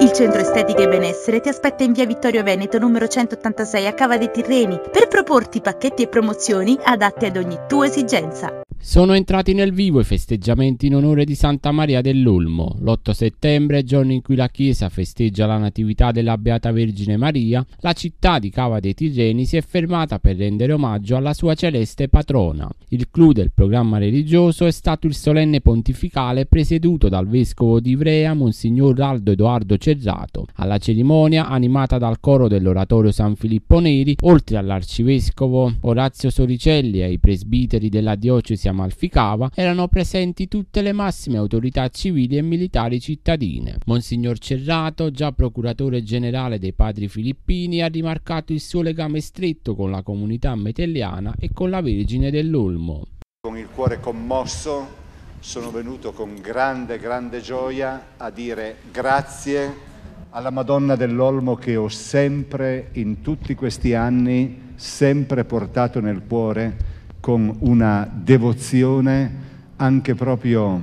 Il Centro Estetica e Benessere ti aspetta in via Vittorio Veneto numero 186 a Cava dei Tirreni per proporti pacchetti e promozioni adatte ad ogni tua esigenza. Sono entrati nel vivo i festeggiamenti in onore di Santa Maria dell'Olmo. L'8 settembre, giorno in cui la Chiesa festeggia la Natività della Beata Vergine Maria, la città di Cava dei Tirreni si è fermata per rendere omaggio alla sua celeste patrona. Il clou del programma religioso è stato il solenne pontificale presieduto dal vescovo di Ivrea, Monsignor Aldo Edoardo Cerrato. Alla cerimonia, animata dal coro dell'oratorio San Filippo Neri, oltre all'arcivescovo Orazio Soricelli e ai presbiteri della diocesi amalficava erano presenti tutte le massime autorità civili e militari cittadine. Monsignor Cerrato, già procuratore generale dei padri filippini, ha rimarcato il suo legame stretto con la comunità metelliana e con la Vergine dell'Olmo. Con il cuore commosso sono venuto con grande, grande gioia a dire grazie alla Madonna dell'Olmo che ho sempre, in tutti questi anni, sempre portato nel cuore con una devozione anche proprio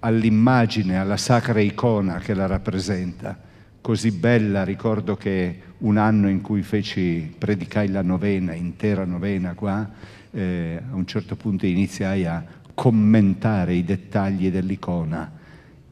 all'immagine, alla sacra icona che la rappresenta. Così bella, ricordo che un anno in cui feci, predicai la novena, intera novena qua, eh, a un certo punto iniziai a commentare i dettagli dell'icona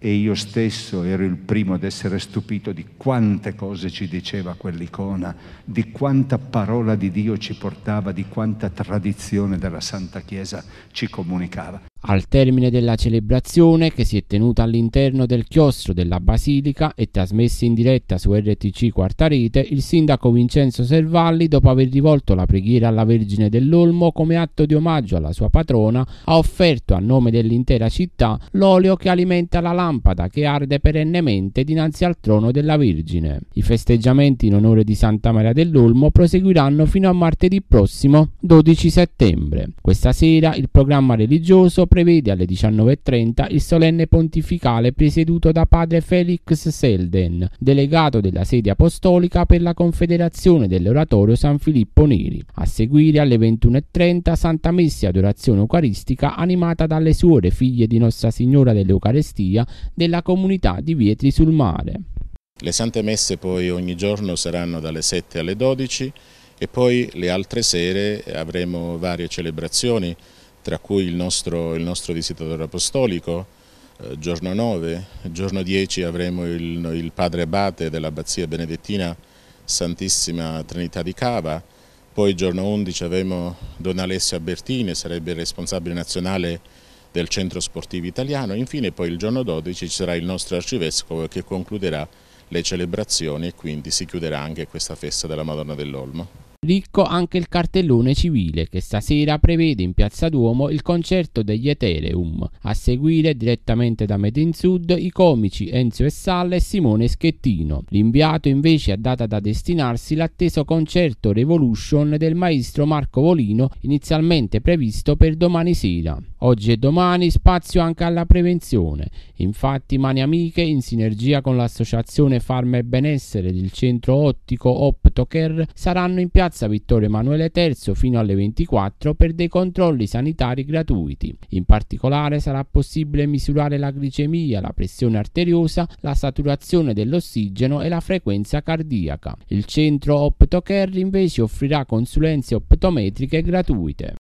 e io stesso ero il primo ad essere stupito di quante cose ci diceva quell'icona, di quanta parola di Dio ci portava, di quanta tradizione della Santa Chiesa ci comunicava. Al termine della celebrazione, che si è tenuta all'interno del chiostro della Basilica e trasmessa in diretta su RTC Quarta Rete, il sindaco Vincenzo Servalli, dopo aver rivolto la preghiera alla Vergine dell'Olmo come atto di omaggio alla sua patrona, ha offerto a nome dell'intera città l'olio che alimenta la lampada che arde perennemente dinanzi al trono della Vergine. I festeggiamenti in onore di Santa Maria dell'Olmo proseguiranno fino a martedì prossimo 12 settembre. Questa sera il programma religioso prevede alle 19.30 il solenne pontificale presieduto da padre Felix Selden, delegato della sede apostolica per la Confederazione dell'Oratorio San Filippo Neri. A seguire alle 21.30 Santa Messia ad orazione eucaristica animata dalle suore figlie di Nostra Signora dell'Eucarestia della comunità di Vietri sul Mare. Le Sante Messe poi ogni giorno saranno dalle 7 alle 12 e poi le altre sere avremo varie celebrazioni tra cui il nostro, il nostro visitatore apostolico, eh, giorno 9, giorno 10 avremo il, il padre abate dell'abbazia benedettina Santissima Trinità di Cava, poi giorno 11 avremo Don Alessio Bertini, sarebbe il responsabile nazionale del centro sportivo italiano, infine poi il giorno 12 ci sarà il nostro arcivescovo che concluderà le celebrazioni e quindi si chiuderà anche questa festa della Madonna dell'Olmo. Ricco anche il cartellone civile che stasera prevede in Piazza Duomo il concerto degli Ethereum. A seguire direttamente da Made in Sud i comici Enzo e Salle e Simone Schettino. L'inviato invece ha data da destinarsi l'atteso concerto Revolution del maestro Marco Volino inizialmente previsto per domani sera. Oggi e domani spazio anche alla prevenzione. Infatti Mani Amiche in sinergia con l'associazione Farma e Benessere del centro ottico Optocare saranno in piazza Piazza Vittorio Emanuele III fino alle 24 per dei controlli sanitari gratuiti. In particolare sarà possibile misurare la glicemia, la pressione arteriosa, la saturazione dell'ossigeno e la frequenza cardiaca. Il centro OptoCare invece offrirà consulenze optometriche gratuite.